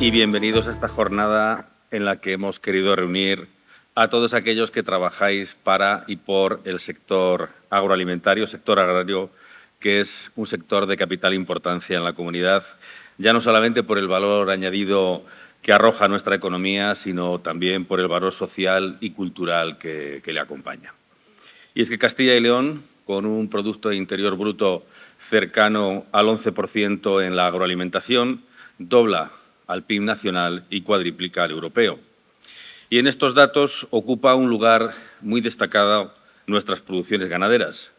y bienvenidos a esta jornada en la que hemos querido reunir a todos aquellos que trabajáis para y por el sector agroalimentario, sector agrario, que es un sector de capital importancia en la comunidad, ya no solamente por el valor añadido que arroja nuestra economía, sino también por el valor social y cultural que, le acompaña. Y es que Castilla y León, con un Producto Interior Bruto cercano al 11% en la agroalimentación, dobla al PIB nacional y cuadriplica al europeo. Y en estos datos ocupa un lugar muy destacado nuestras producciones ganaderas.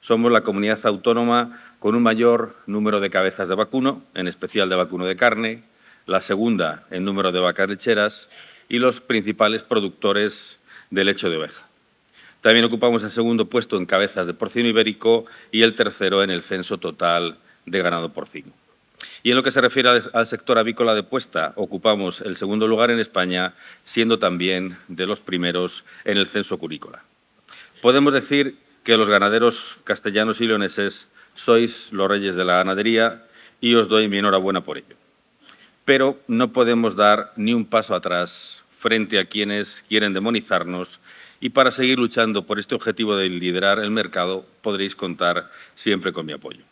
Somos la comunidad autónoma con un mayor número de cabezas de vacuno, en especial de vacuno de carne, la segunda en número de vacas lecheras y los principales productores de lecho de oveja. También ocupamos el segundo puesto en cabezas de porcino ibérico y el tercero en el censo total de ganado porcino. Y en lo que se refiere al, sector avícola de puesta, ocupamos el segundo lugar en España, siendo también de los primeros en el censo curícola. Podemos decir que los ganaderos castellanos y leoneses sois los reyes de la ganadería y os doy mi enhorabuena por ello. Pero no podemos dar ni un paso atrás frente a quienes quieren demonizarnos y para seguir luchando por este objetivo de liderar el mercado podréis contar siempre con mi apoyo.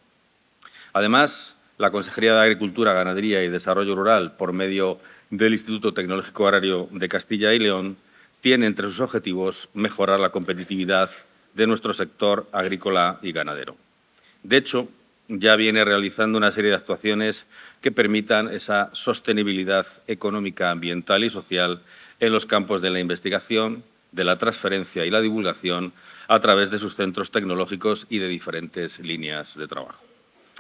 Además, la Consejería de Agricultura, Ganadería y Desarrollo Rural, por medio del Instituto Tecnológico Agrario de Castilla y León, tiene entre sus objetivos mejorar la competitividad de nuestro sector agrícola y ganadero. De hecho, ya viene realizando una serie de actuaciones que permitan esa sostenibilidad económica, ambiental y social en los campos de la investigación, de la transferencia y la divulgación a través de sus centros tecnológicos y de diferentes líneas de trabajo.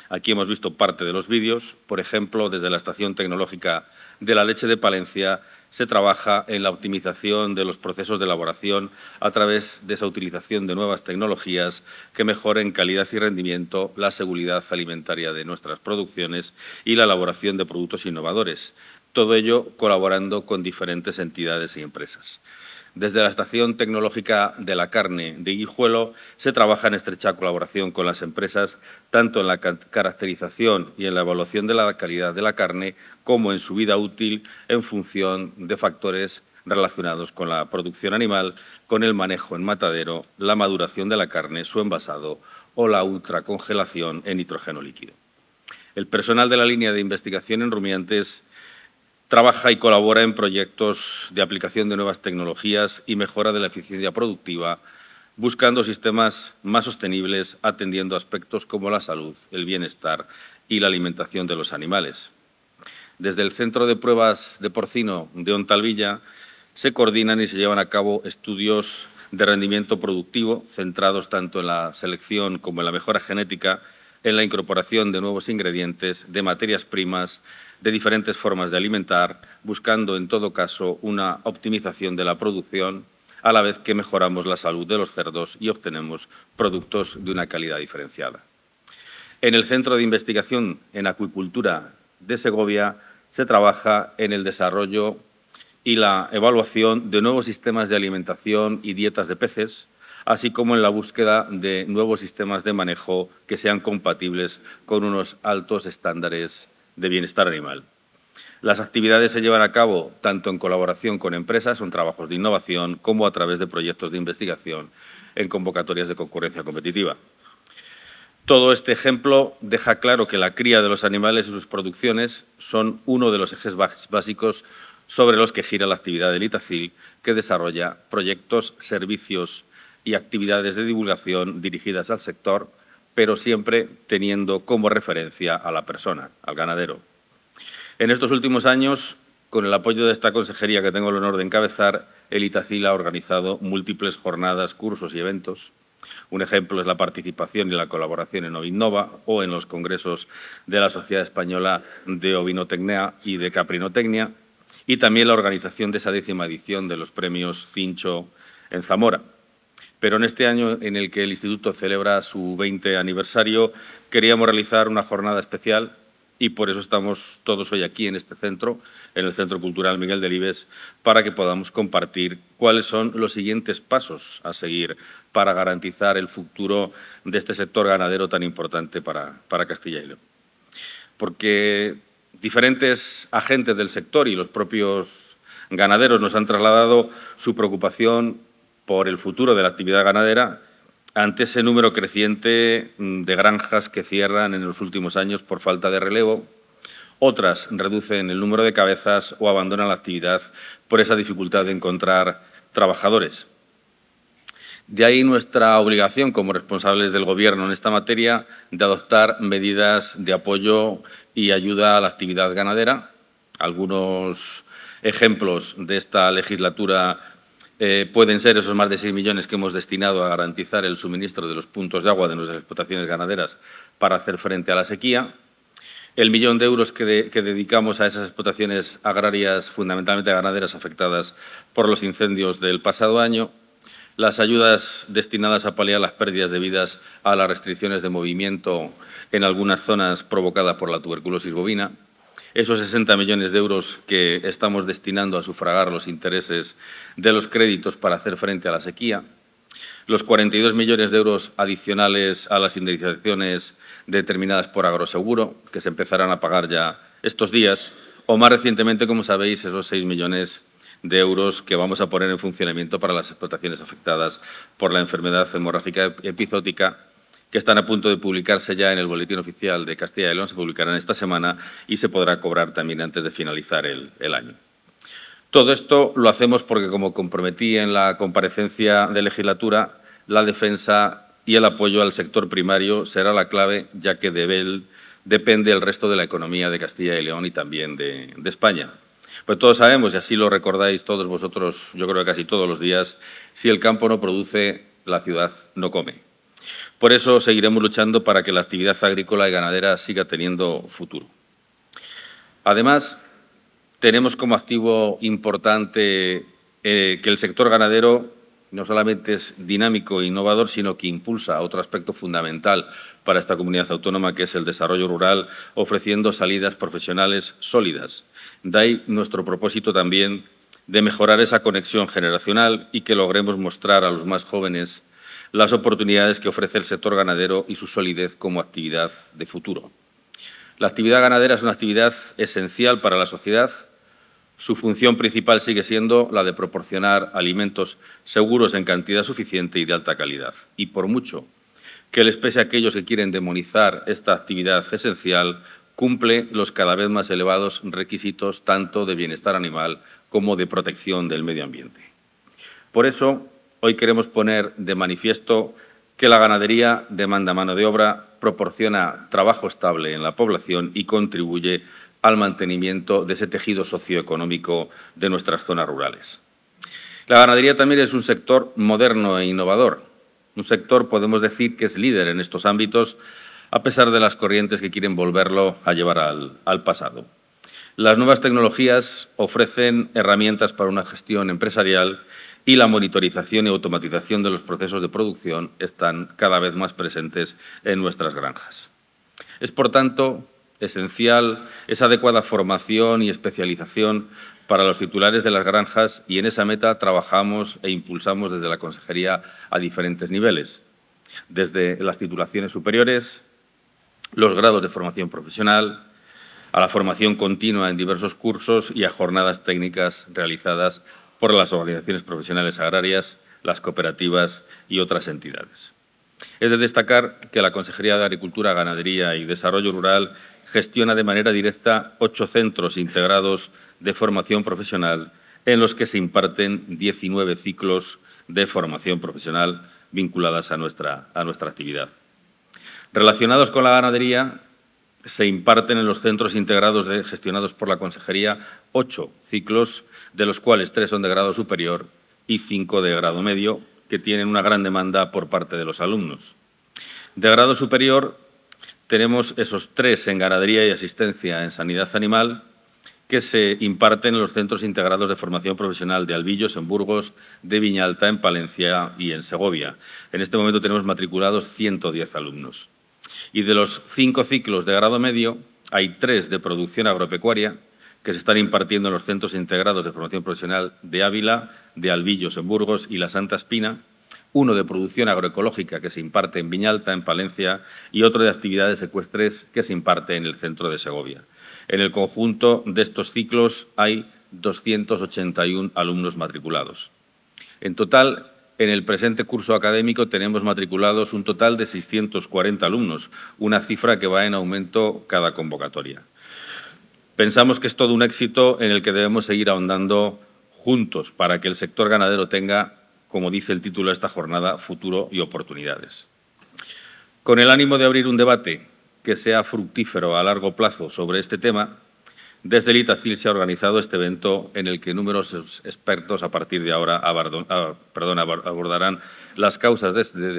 Aquí hemos visto parte de los vídeos. Por ejemplo, desde la Estación Tecnológica de la Leche de Palencia se trabaja en la optimización de los procesos de elaboración a través de esa utilización de nuevas tecnologías que mejoren calidad y rendimiento, la seguridad alimentaria de nuestras producciones y la elaboración de productos innovadores. Todo ello colaborando con diferentes entidades y empresas. Desde la Estación Tecnológica de la Carne de Guijuelo se trabaja en estrecha colaboración con las empresas, tanto en la caracterización y en la evaluación de la calidad de la carne, como en su vida útil en función de factores relacionados con la producción animal, con el manejo en matadero, la maduración de la carne, su envasado o la ultracongelación en nitrógeno líquido. El personal de la línea de investigación en rumiantes Trabaja y colabora en proyectos de aplicación de nuevas tecnologías y mejora de la eficiencia productiva, buscando sistemas más sostenibles, atendiendo aspectos como la salud, el bienestar y la alimentación de los animales. Desde el Centro de Pruebas de Porcino de Ontalvilla se coordinan y se llevan a cabo estudios de rendimiento productivo centrados tanto en la selección como en la mejora genética en la incorporación de nuevos ingredientes, de materias primas, de diferentes formas de alimentar, buscando en todo caso una optimización de la producción, a la vez que mejoramos la salud de los cerdos y obtenemos productos de una calidad diferenciada. En el Centro de Investigación en Acuicultura de Segovia se trabaja en el desarrollo y la evaluación de nuevos sistemas de alimentación y dietas de peces, así como en la búsqueda de nuevos sistemas de manejo que sean compatibles con unos altos estándares de bienestar animal. Las actividades se llevan a cabo tanto en colaboración con empresas, en trabajos de innovación, como a través de proyectos de investigación en convocatorias de concurrencia competitiva. Todo este ejemplo deja claro que la cría de los animales y sus producciones son uno de los ejes básicos sobre los que gira la actividad del ITACIL, que desarrolla proyectos, servicios y actividades de divulgación dirigidas al sector, pero siempre teniendo como referencia a la persona, al ganadero. En estos últimos años, con el apoyo de esta consejería que tengo el honor de encabezar, el ITACIL ha organizado múltiples jornadas, cursos y eventos. Un ejemplo es la participación y la colaboración en Ovinnova o en los congresos de la Sociedad Española de Ovinotecnia y de Caprinotecnia, y también la organización de esa décima edición de los premios Cincho en Zamora. Pero en este año en el que el Instituto celebra su 20 aniversario, queríamos realizar una jornada especial y por eso estamos todos hoy aquí en este centro, en el Centro Cultural Miguel Delibes, para que podamos compartir cuáles son los siguientes pasos a seguir para garantizar el futuro de este sector ganadero tan importante para, para Castilla y León. Porque diferentes agentes del sector y los propios ganaderos nos han trasladado su preocupación por el futuro de la actividad ganadera ante ese número creciente mm, de granjas que cierran en los últimos años por falta de relevo, otras reducen el número de cabezas o abandonan la actividad por esa dificultad de encontrar trabajadores. De ahí nuestra obligación como responsables del Gobierno en esta materia de adoptar medidas de apoyo y ayuda a la actividad ganadera. Algunos ejemplos de esta legislatura eh, pueden ser esos más de 6 millones que hemos destinado a garantizar el suministro de los puntos de agua de nuestras explotaciones ganaderas para hacer frente a la sequía, el millón de euros que, dedicamos a esas explotaciones agrarias, fundamentalmente ganaderas, afectadas por los incendios del pasado año, las ayudas destinadas a paliar las pérdidas debidas a las restricciones de movimiento en algunas zonas provocadas por la tuberculosis bovina, esos 60 millones de euros que estamos destinando a sufragar los intereses de los créditos para hacer frente a la sequía, los 42 millones de euros adicionales a las indemnizaciones determinadas por Agroseguro, que se empezarán a pagar ya estos días, o más recientemente, como sabéis, esos 6 millones de euros que vamos a poner en funcionamiento para las explotaciones afectadas por la enfermedad hemorrágica epizótica que están a punto de publicarse ya en el Boletín Oficial de Castilla y León, se publicarán esta semana y se podrá cobrar también antes de finalizar el, año. Todo esto lo hacemos porque, como comprometí en la comparecencia de legislatura, la defensa y el apoyo al sector primario será la clave, ya que de él depende el resto de la economía de Castilla y León y también de, de España. Pues todos sabemos, y así lo recordáis todos vosotros, yo creo que casi todos los días, si el campo no produce, la ciudad no come. Por eso seguiremos luchando para que la actividad agrícola y ganadera siga teniendo futuro. Además, tenemos como activo importante eh, que el sector ganadero no solamente es dinámico e innovador, sino que impulsa otro aspecto fundamental para esta comunidad autónoma, que es el desarrollo rural, ofreciendo salidas profesionales sólidas. De ahí nuestro propósito también de mejorar esa conexión generacional y que logremos mostrar a los más jóvenes las oportunidades que ofrece el sector ganadero y su solidez como actividad de futuro. La actividad ganadera es una actividad esencial para la sociedad. Su función principal sigue siendo la de proporcionar alimentos seguros en cantidad suficiente y de alta calidad. Y por mucho que les pese a aquellos que quieren demonizar esta actividad esencial, cumple los cada vez más elevados requisitos tanto de bienestar animal como de protección del medio ambiente. Por eso, Hoy queremos poner de manifiesto que la ganadería demanda mano de obra, proporciona trabajo estable en la población y contribuye al mantenimiento de ese tejido socioeconómico de nuestras zonas rurales. La ganadería también es un sector moderno e innovador, un sector podemos decir que es líder en estos ámbitos, a pesar de las corrientes que quieren volverlo a llevar al, pasado. Las nuevas tecnologías ofrecen herramientas para una gestión empresarial y la monitorización y automatización de los procesos de producción están cada vez más presentes en nuestras granjas. Es, por tanto, esencial esa adecuada formación y especialización para los titulares de las granjas y en esa meta trabajamos e impulsamos desde la Consejería a diferentes niveles, desde las titulaciones superiores, los grados de formación profesional, a la formación continua en diversos cursos y a jornadas técnicas realizadas por las organizaciones profesionales agrarias, las cooperativas y otras entidades. Es de destacar que la Consejería de Agricultura, Ganadería y Desarrollo Rural gestiona de manera directa ocho centros integrados de formación profesional en los que se imparten 19 ciclos de formación profesional vinculadas a nuestra, a nuestra actividad. Relacionados con la ganadería, se imparten en los centros integrados gestionados por la Consejería ocho ciclos, de los cuales tres son de grado superior y cinco de grado medio, que tienen una gran demanda por parte de los alumnos. De grado superior tenemos esos tres en ganadería y asistencia en sanidad animal que se imparten en los centros integrados de formación profesional de Albillos, en Burgos, de Viñalta, en Palencia y en Segovia. En este momento tenemos matriculados 110 alumnos. Y de los cinco ciclos de grado medio, hay tres de producción agropecuaria que se están impartiendo en los centros integrados de formación profesional de Ávila, de Albillos en Burgos y la Santa Espina, uno de producción agroecológica que se imparte en Viñalta, en Palencia, y otro de actividades ecuestres que se imparte en el centro de Segovia. En el conjunto de estos ciclos hay 281 alumnos matriculados. En total, en el presente curso académico tenemos matriculados un total de 640 alumnos, una cifra que va en aumento cada convocatoria. Pensamos que es todo un éxito en el que debemos seguir ahondando juntos para que el sector ganadero tenga, como dice el título de esta jornada, futuro y oportunidades. Con el ánimo de abrir un debate que sea fructífero a largo plazo sobre este tema, desde el ITACIL se ha organizado este evento en el que numerosos expertos a partir de ahora ah, abordarán las causas de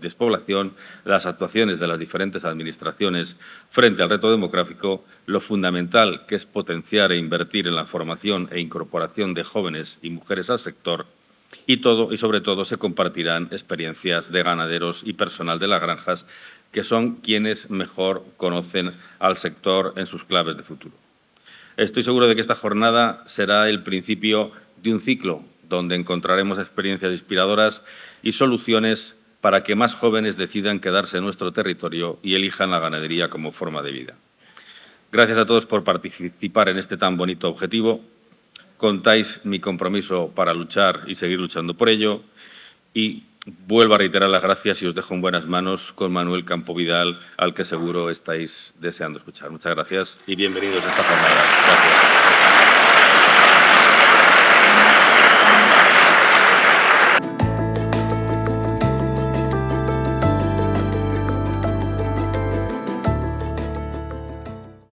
despoblación, las actuaciones de las diferentes administraciones frente al reto demográfico, lo fundamental que es potenciar e invertir en la formación e incorporación de jóvenes y mujeres al sector y, todo, y sobre todo se compartirán experiencias de ganaderos y personal de las granjas que son quienes mejor conocen al sector en sus claves de futuro. Estoy seguro de que esta jornada será el principio de un ciclo donde encontraremos experiencias inspiradoras y soluciones para que más jóvenes decidan quedarse en nuestro territorio y elijan la ganadería como forma de vida. Gracias a todos por participar en este tan bonito objetivo. Contáis mi compromiso para luchar y seguir luchando por ello y vuelvo a reiterar las gracias y os dejo en buenas manos con Manuel Campo Vidal, al que seguro estáis deseando escuchar. Muchas gracias y bienvenidos a esta jornada. Gracias.